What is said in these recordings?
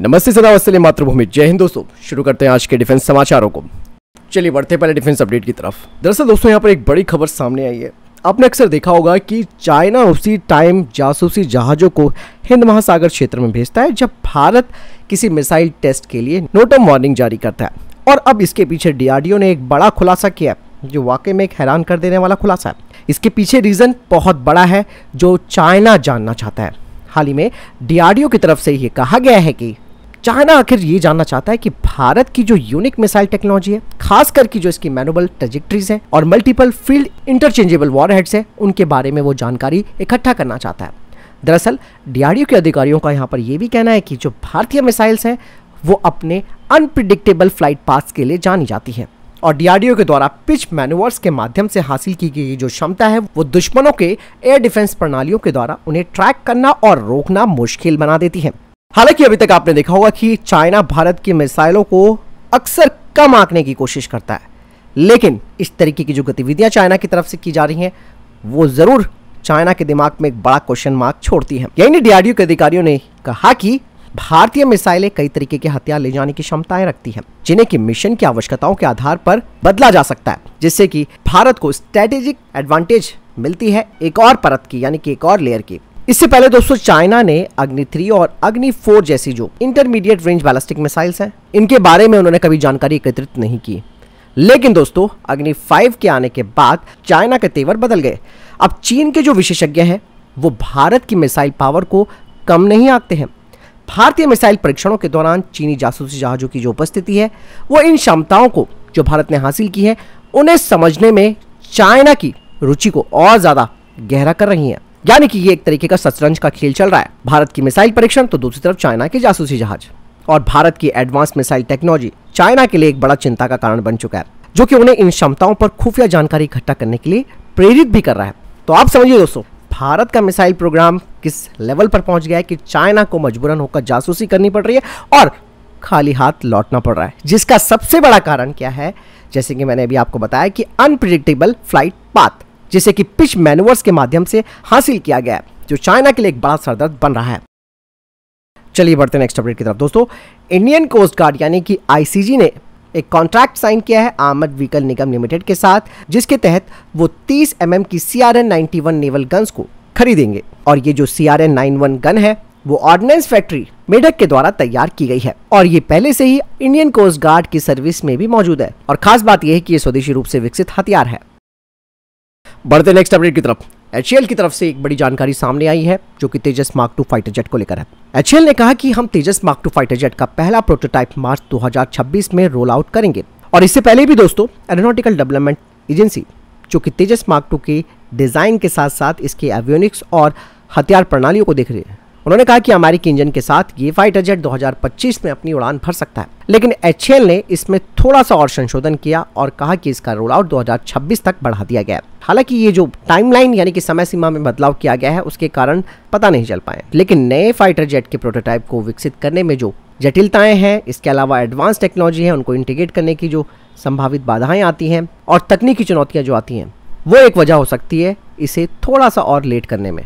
नमस्ते सदा वसले मातृभूमि जय हिंद दोस्तों शुरू करते हैं आज के डिफेंस समाचारों को चलिए बढ़ते पहले डिफेंस अपडेट की तरफ दरअसल दोस्तों यहाँ पर एक बड़ी खबर सामने आई है आपने अक्सर देखा होगा कि चाइना उसी टाइम जासूसी जहाज़ों को हिंद महासागर क्षेत्र में भेजता है जब भारत किसी मिसाइल टेस्ट के लिए नोटम वार्निंग जारी करता है और अब इसके पीछे डीआरडीओ ने एक बड़ा खुलासा किया जो वाकई में एक हैरान कर देने वाला खुलासा है इसके पीछे रीज़न बहुत बड़ा है जो चाइना जानना चाहता है हाल ही में डीआरडीओ की तरफ से ये कहा गया है कि चाइना आखिर ये जानना चाहता है कि भारत की जो यूनिक मिसाइल टेक्नोलॉजी है खास करके जो इसकी मैनुबल ट्रेजिक्ट्रीज है और मल्टीपल फील्ड इंटरचेंजेबल वॉरहेड्स है उनके बारे में वो जानकारी इकट्ठा करना चाहता है दरअसल डीआरडीओ के अधिकारियों का यहाँ पर यह भी कहना है कि जो भारतीय मिसाइल्स हैं वो अपने अनप्रिडिक्टेबल फ्लाइट पास के लिए जानी जाती हैं और डीआरडीओ के द्वारा पिच मैनुअर्स के माध्यम से हासिल की गई जो क्षमता है वो दुश्मनों के एयर डिफेंस प्रणालियों के द्वारा उन्हें ट्रैक करना और रोकना मुश्किल बना देती है हालांकि अभी तक आपने देखा होगा कि चाइना भारत की मिसाइलों को अक्सर कम आंकने की कोशिश करता है लेकिन इस तरीके की जो गतिविधियां चाइना की तरफ से की जा रही हैं वो ज़रूर चाइना के दिमाग में एक बड़ा क्वेश्चन मार्क छोड़ती है यही डीआरडीओ के अधिकारियों ने कहा कि भारतीय मिसाइलें कई तरीके के हथियार ले जाने की क्षमताएं रखती हैं जिन्हें की मिशन की आवश्यकताओं के आधार पर बदला जा सकता है जिससे कि भारत को स्ट्रेटेजिक एडवांटेज मिलती है एक और परत की यानी कि एक और लेयर की इससे पहले दोस्तों चाइना ने अग्नि थ्री और अग्नि फोर जैसी जो इंटरमीडिएट रेंज बैलिस्टिक मिसाइल्स हैं इनके बारे में उन्होंने कभी जानकारी एकत्रित नहीं की लेकिन दोस्तों अग्नि फाइव के आने के बाद चाइना के तेवर बदल गए अब चीन के जो विशेषज्ञ हैं वो भारत की मिसाइल पावर को कम नहीं आंकते हैं भारतीय मिसाइल परीक्षणों के दौरान चीनी जासूसी जहाज़ों की जो उपस्थिति है वो इन क्षमताओं को जो भारत ने हासिल की है उन्हें समझने में चाइना की रुचि को और ज़्यादा गहरा कर रही है यानी कि ये एक तरीके का सचरंज का खेल चल रहा है भारत की मिसाइल परीक्षण तो दूसरी तरफ चाइना के जासूसी जहाज और भारत की एडवांस मिसाइल टेक्नोलॉजी चाइना के लिए एक बड़ा चिंता का कारण बन चुका है जो कि उन्हें इन क्षमताओं पर खुफिया जानकारी इकट्ठा करने के लिए प्रेरित भी कर रहा है तो आप समझिए दोस्तों भारत का मिसाइल प्रोग्राम किस लेवल पर पहुंच गया है कि चाइना को मजबूरन होकर जासूसी करनी पड़ रही है और खाली हाथ लौटना पड़ रहा है जिसका सबसे बड़ा कारण क्या है जैसे कि मैंने अभी आपको बताया कि अनप्रिडिक्टेबल फ्लाइट पाथ जिसे कि पिच मैनुअर्स के माध्यम से हासिल किया गया है जो चाइना के लिए एक बड़ा सरदर्द बन रहा है चलिए बढ़ते नेक्स्ट अपडेट की तरफ दोस्तों इंडियन कोस्ट गार्ड यानी कि आईसीजी ने एक कॉन्ट्रैक्ट साइन किया है आमद व्हीकल निगम लिमिटेड के साथ जिसके तहत वो 30 एम mm की सी आर नेवल गन्स को खरीदेंगे और ये जो C R nine one gun है वो ऑर्डिनेंस फैक्ट्री मेढक के द्वारा तैयार की गई है और ये पहले से ही इंडियन कोस्ट गार्ड की सर्विस में भी मौजूद है और खास बात यह है कि ये स्वदेशी रूप से विकसित हथियार है बढ़ते नेक्स्ट अपडेट की तरफ एच की तरफ से एक बड़ी जानकारी सामने आई है जो कि Tejas mark two fighter jet को लेकर है एच ने कहा कि हम Tejas mark two fighter jet का पहला प्रोटोटाइप मार्च 2026 में रोल आउट करेंगे और इससे पहले भी दोस्तों एरोनोटिकल डेवलपमेंट एजेंसी जो कि तेजस मार्क टू के डिज़ाइन के साथ साथ इसके एवियोनिक्स और हथियार प्रणालियों को देख रही है उन्होंने कहा कि अमेरिकी इंजन के साथ ये फाइटर जेट 2025 में अपनी उड़ान भर सकता है लेकिन एच ने इसमें थोड़ा सा और संशोधन किया और कहा कि इसका रोल आउट 2026 तक बढ़ा दिया गया हालांकि ये जो टाइमलाइन यानी कि समय सीमा में बदलाव किया गया है उसके कारण पता नहीं चल पाए लेकिन नए फाइटर जेट के प्रोटोटाइप को विकसित करने में जो जटिलताएं हैं इसके अलावा एडवांस टेक्नोलॉजी है उनको इंटीग्रेट करने की जो संभावित बाधाएं आती हैं और तकनीकी चुनौतियां जो आती हैं वो एक वजह हो सकती है इसे थोड़ा सा और लेट करने में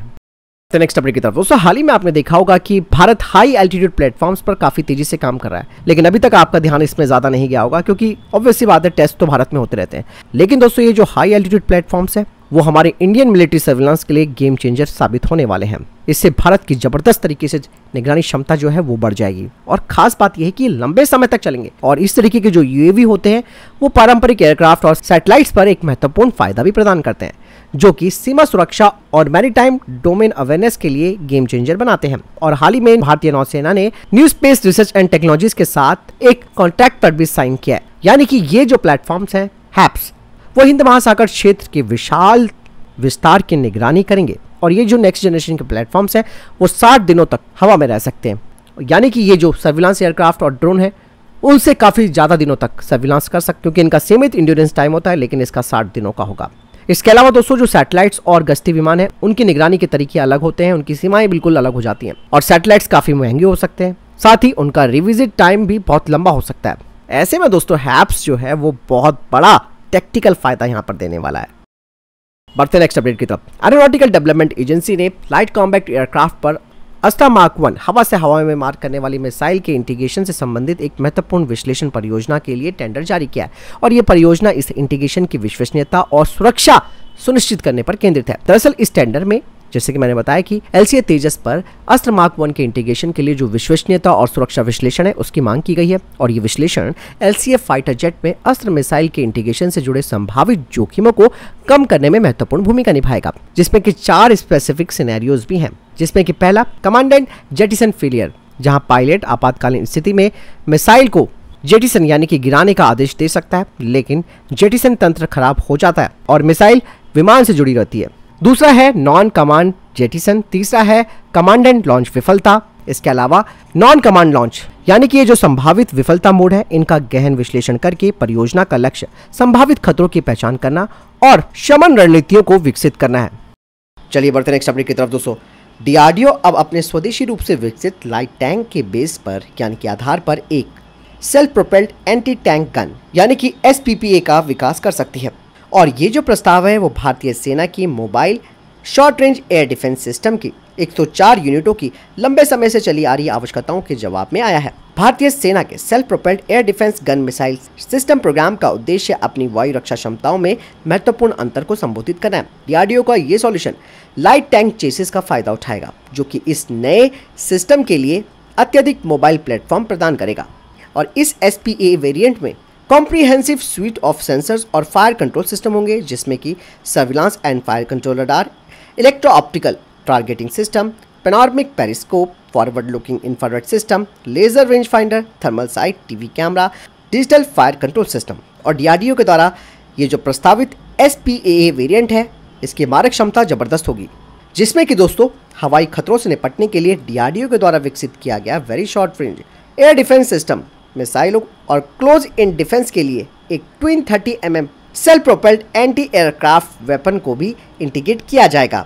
नेक्स्ट अपडेट की तरफ दोस्तों हाल ही में आपने देखा होगा कि भारत हाई एल्टीट्यूड प्लेटफॉर्म्स पर काफी तेजी से काम कर रहा है लेकिन अभी तक आपका ध्यान इसमें ज्यादा नहीं गया होगा क्योंकि ऑब्वियसली बात है टेस्ट तो भारत में होते रहते हैं लेकिन दोस्तों ये जो हाई एल्टीट्यूड प्लेटफॉर्म्स है वो हमारे इंडियन मिलिट्री सर्विलांस के लिए गेम चेंजर साबित होने वाले हैं इससे भारत की जबरदस्त तरीके से निगरानी क्षमता जो है वो बढ़ जाएगी और खास बात यह है कि लंबे समय तक चलेंगे और इस तरीके के जो यूएवी होते हैं वो पारंपरिक एयरक्राफ्ट और सैटेलाइट्स पर एक महत्वपूर्ण फायदा भी प्रदान करते हैं जो कि सीमा सुरक्षा और मैरीटाइम डोमेन अवेयरनेस के लिए गेम चेंजर बनाते हैं और हाल ही में भारतीय नौसेना ने new space research and technologies के साथ एक कॉन्ट्रैक्ट पर भी साइन किया है यानी कि ये जो प्लेटफॉर्म्स हैं हैप्स वो हिंद महासागर क्षेत्र के विशाल विस्तार की निगरानी करेंगे और ये जो नेक्स्ट जनरेशन के प्लेटफॉर्म्स हैं वो साठ दिनों तक हवा में रह सकते हैं यानी कि ये जो सर्विलांस एयरक्राफ्ट और ड्रोन है उनसे काफ़ी ज़्यादा दिनों तक सर्विलांस कर सकते हैं क्योंकि इनका सीमित इंड्योरेंस टाइम होता है लेकिन इसका साठ दिनों का होगा इसके अलावा दोस्तों जो सैटेलाइट्स और गश्ती विमान है उनकी निगरानी के तरीके अलग होते हैं उनकी सीमाएं बिल्कुल अलग हो जाती हैं और सैटेलाइट्स काफी महंगे हो सकते हैं साथ ही उनका रिविजिट टाइम भी बहुत लंबा हो सकता है ऐसे में दोस्तों हैप्स जो है वो बहुत बड़ा टेक्टिकल फायदा यहाँ पर देने वाला है बढ़ते नेक्स्ट अपडेट की तरफ एरोनॉटिकल डेवलपमेंट एजेंसी ने लाइट कॉम्बैक्ट एयरक्राफ्ट पर अस्ता मार्क वन हवा से हवा में मार करने वाली मिसाइल के इंटीग्रेशन से संबंधित एक महत्वपूर्ण विश्लेषण परियोजना के लिए टेंडर जारी किया है और यह परियोजना इस इंटीग्रेशन की विश्वसनीयता और सुरक्षा सुनिश्चित करने पर केंद्रित है दरअसल इस टेंडर में जैसे कि मैंने बताया कि एलसीए तेजस पर अस्त्र मार्क वन के इंटीग्रेशन के लिए जो विश्वसनीयता और सुरक्षा विश्लेषण है उसकी मांग की गई है और ये विश्लेषण एलसीए फाइटर जेट में अस्त्र मिसाइल के इंटीग्रेशन से जुड़े संभावित जोखिमों को कम करने में महत्वपूर्ण भूमिका निभाएगा जिसमें कि चार स्पेसिफिक सिनेरियोज भी हैं जिसमें कि पहला कमांडेंट जेटिसन फेलियर जहां पायलट आपातकालीन स्थिति में मिसाइल को जेटिसन यानी कि गिराने का आदेश दे सकता है लेकिन जेटिसन तंत्र खराब हो जाता है और मिसाइल विमान से जुड़ी रहती है दूसरा है नॉन कमांड जेटिसन तीसरा है कमांडेंट लॉन्च विफलता इसके अलावा नॉन कमांड लॉन्च यानी कि ये जो संभावित विफलता मोड है इनका गहन विश्लेषण करके परियोजना का लक्ष्य संभावित खतरों की पहचान करना और शमन रणनीतियों को विकसित करना है चलिए बढ़ते नेक्स्ट अपडेट की तरफ दोस्तों डीआरडीओ अब अपने स्वदेशी रूप से विकसित लाइट टैंक के बेस पर यानी कि आधार पर एक self propelled anti tank gun यानी कि एस का विकास कर सकती है और ये जो प्रस्ताव है वो भारतीय सेना की mobile short range air defence system की 104 यूनिटों की लंबे समय से चली आ रही आवश्यकताओं के जवाब में आया है भारतीय सेना के self propelled air defence gun missile system programme का उद्देश्य अपनी वायु रक्षा क्षमताओं में महत्वपूर्ण अंतर को संबोधित करना है डीआरडीओ का ये सॉल्यूशन लाइट टैंक चेसिस का फायदा उठाएगा जो कि इस नए सिस्टम के लिए अत्यधिक मोबाइल प्लेटफॉर्म प्रदान करेगा और इस एस पी में कॉम्प्रीहेंसिव स्वीट ऑफ सेंसर्स और फायर कंट्रोल सिस्टम होंगे जिसमें कि surveillance and fire control radar electro optical targeting system panoramic periscope forward looking infrared system laser range finder thermal sight TV camera digital fire control system और DRDO के द्वारा ये जो प्रस्तावित एस वेरिएंट है इसकी मारक क्षमता जबरदस्त होगी जिसमें कि दोस्तों हवाई खतरों से निपटने के लिए डीआरडीओ के द्वारा विकसित किया गया very short range air defence system मिसाइलों और क्लोज इन डिफेंस के लिए एक twin thirty M mm self propelled anti aircraft weapon को भी इंटीग्रेट किया जाएगा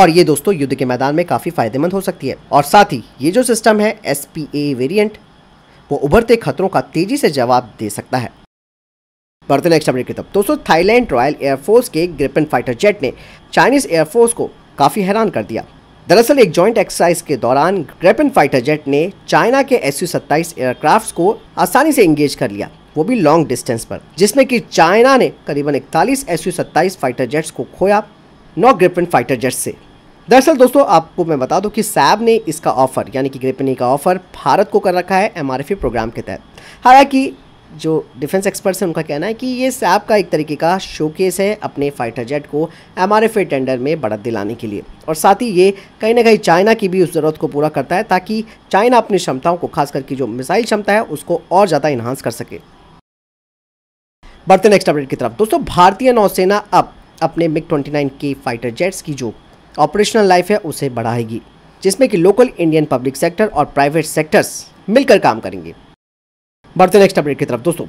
और ये दोस्तों युद्ध के मैदान में काफ़ी फायदेमंद हो सकती है और साथ ही ये जो सिस्टम है एस पी वेरिएंट वो उभरते खतरों का तेजी से जवाब दे सकता है बढ़ते नेक्स्ट अपडेट की तब दोस्तों थाईलैंड रॉयल एयरफोर्स के ग्रिपन फाइटर जेट ने चाइनीज एयरफोर्स को काफ़ी हैरान कर दिया दरअसल एक जॉइंट एक्सरसाइज के दौरान ग्रेपन फाइटर जेट ने चाइना के एस यू सत्ताईस एयरक्राफ्ट को आसानी से इंगेज कर लिया वो भी लॉन्ग डिस्टेंस पर जिसमें कि चाइना ने करीबन इकतालीस एस यू सत्ताईस फाइटर जेट्स को खोया नौ ग्रेपन फाइटर जेट्स से दरअसल दोस्तों आपको मैं बता दूं कि सैब ने इसका ऑफर यानी कि ग्रेपनी का ऑफर भारत को कर रखा है एम प्रोग्राम के तहत हालांकि जो डिफेंस एक्सपर्ट्स हैं उनका कहना है कि ये सैप का एक तरीके का शोकेस है अपने फाइटर जेट को M R F A tender में बढ़त दिलाने के लिए और साथ ही ये कहीं ना कहीं चाइना की भी उस ज़रूरत को पूरा करता है ताकि चाइना अपनी क्षमताओं को खास करके जो मिसाइल क्षमता है उसको और ज़्यादा इन्हांस कर सके बढ़ते नेक्स्ट अपडेट की तरफ दोस्तों भारतीय नौसेना अब अपने मिग नाइन के फाइटर जेट्स की जो ऑपरेशनल लाइफ है उसे बढ़ाएगी जिसमें कि लोकल इंडियन पब्लिक सेक्टर और प्राइवेट सेक्टर्स मिलकर काम करेंगे बढ़ते नेक्स्ट अपडेट की तरफ दोस्तों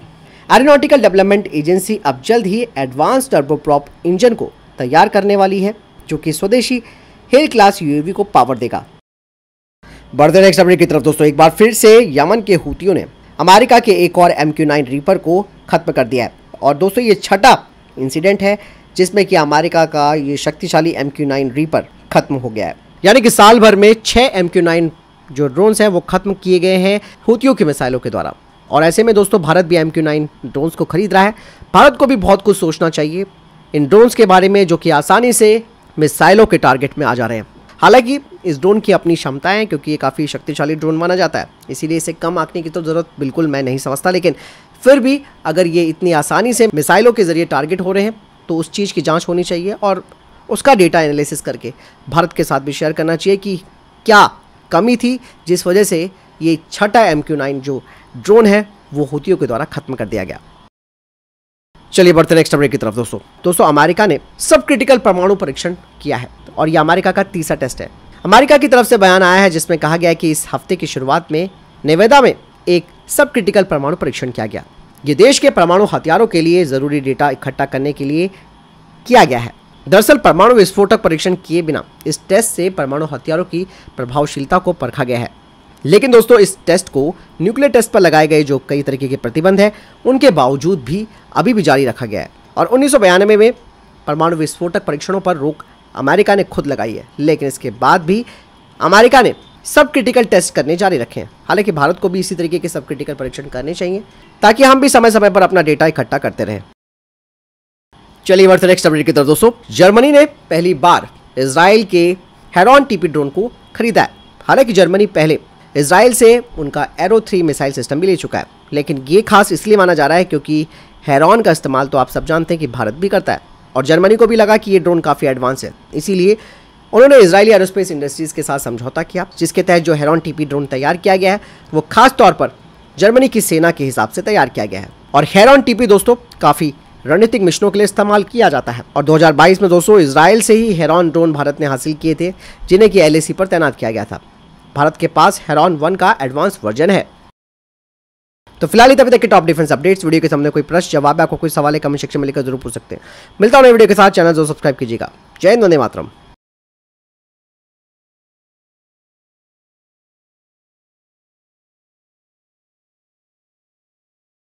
एरोनॉटिकल डेवलपमेंट एजेंसी अब जल्द ही एडवांस टर्बोप्रॉप इंजन को तैयार करने वाली है जो कि स्वदेशी हेल क्लास यूएवी को पावर देगा बढ़ते नेक्स्ट अपडेट की तरफ दोस्तों एक बार फिर से यमन के हूतियों ने अमेरिका के एक और एम क्यू नाइन रीपर को खत्म कर दिया है और दोस्तों ये छठा इंसिडेंट है जिसमें कि अमेरिका का ये शक्तिशाली एम क्यू नाइन रीपर खत्म हो गया है यानी कि साल भर में छः एम क्यू नाइन जो ड्रोन्स हैं वो खत्म किए गए हैं हूतियों की मिसाइलों के द्वारा और ऐसे में दोस्तों भारत भी एम क्यू नाइन ड्रोन्स को खरीद रहा है भारत को भी बहुत कुछ सोचना चाहिए इन ड्रोन्स के बारे में जो कि आसानी से मिसाइलों के टारगेट में आ जा रहे हैं हालांकि इस ड्रोन की अपनी क्षमताएं हैं क्योंकि ये काफ़ी शक्तिशाली ड्रोन माना जाता है इसीलिए इसे कम आंकने की तो ज़रूरत बिल्कुल मैं नहीं समझता लेकिन फिर भी अगर ये इतनी आसानी से मिसाइलों के ज़रिए टारगेट हो रहे हैं तो उस चीज़ की जाँच होनी चाहिए और उसका डेटा एनालिसिस करके भारत के साथ भी शेयर करना चाहिए कि क्या कमी थी जिस वजह से ये छठा एम क्यू नाइन जो ड्रोन है वो हूतियों के द्वारा खत्म कर दिया गया चलिए बढ़ते नेक्स्ट अपडेट की तरफ दोस्तों दोस्तों अमेरिका ने सब क्रिटिकल परमाणु परीक्षण किया है और यह अमेरिका का तीसरा टेस्ट है अमेरिका की तरफ से बयान आया है जिसमें कहा गया है कि इस हफ्ते की शुरुआत में नेवेदा में एक सब क्रिटिकल परमाणु परीक्षण किया गया ये देश के परमाणु हथियारों के लिए ज़रूरी डेटा इकट्ठा करने के लिए किया गया है दरअसल परमाणु विस्फोटक परीक्षण किए बिना इस टेस्ट से परमाणु हथियारों की प्रभावशीलता को परखा गया है लेकिन दोस्तों इस टेस्ट को न्यूक्लियर टेस्ट पर लगाए गए जो कई तरीके के प्रतिबंध हैं उनके बावजूद भी अभी भी जारी रखा गया है और उन्नीस में, में परमाणु विस्फोटक परीक्षणों पर रोक अमेरिका ने खुद लगाई है लेकिन इसके बाद भी अमेरिका ने सब क्रिटिकल टेस्ट करने जारी रखे हैं हालांकि भारत को भी इसी तरीके के सब क्रिटिकल परीक्षण करने चाहिए ताकि हम भी समय समय पर अपना डेटा इकट्ठा करते रहें चलिए बढ़ते नेक्स्ट अपडेट की तरफ दोस्तों जर्मनी ने पहली बार इसराइल के हेरॉन टीपी ड्रोन को खरीदा है हालांकि जर्मनी पहले इसराइल से उनका एरो थ्री मिसाइल सिस्टम भी ले चुका है लेकिन ये खास इसलिए माना जा रहा है क्योंकि हैरॉन का इस्तेमाल तो आप सब जानते हैं कि भारत भी करता है और जर्मनी को भी लगा कि ये ड्रोन काफ़ी एडवांस है इसीलिए उन्होंने इसराइली एरोस्पेस इंडस्ट्रीज़ के साथ समझौता किया जिसके तहत जो हैरॉन टीपी ड्रोन तैयार किया गया है वो खास तौर पर जर्मनी की सेना के हिसाब से तैयार किया गया है और हैरॉन टीपी दोस्तों काफ़ी रणनीतिक मिशनों के लिए इस्तेमाल किया जाता है और 2022 में दोस्तों इसराइल से ही हैरॉन ड्रोन भारत ने हासिल किए थे जिन्हें कि एल पर तैनात किया गया था भारत के पास हेरॉन वन का एडवांस वर्जन है तो फिलहाल ही तभी तक के टॉप डिफेंस अपडेट्स वीडियो के सामने कोई प्रश्न जवाब आपको कोई सवाल है कमेंट सेक्शन में लेकर जरूर पूछ सकते हैं मिलता हूँ वीडियो के साथ चैनल जरूर सब्सक्राइब कीजिएगा जय नंदे मातरम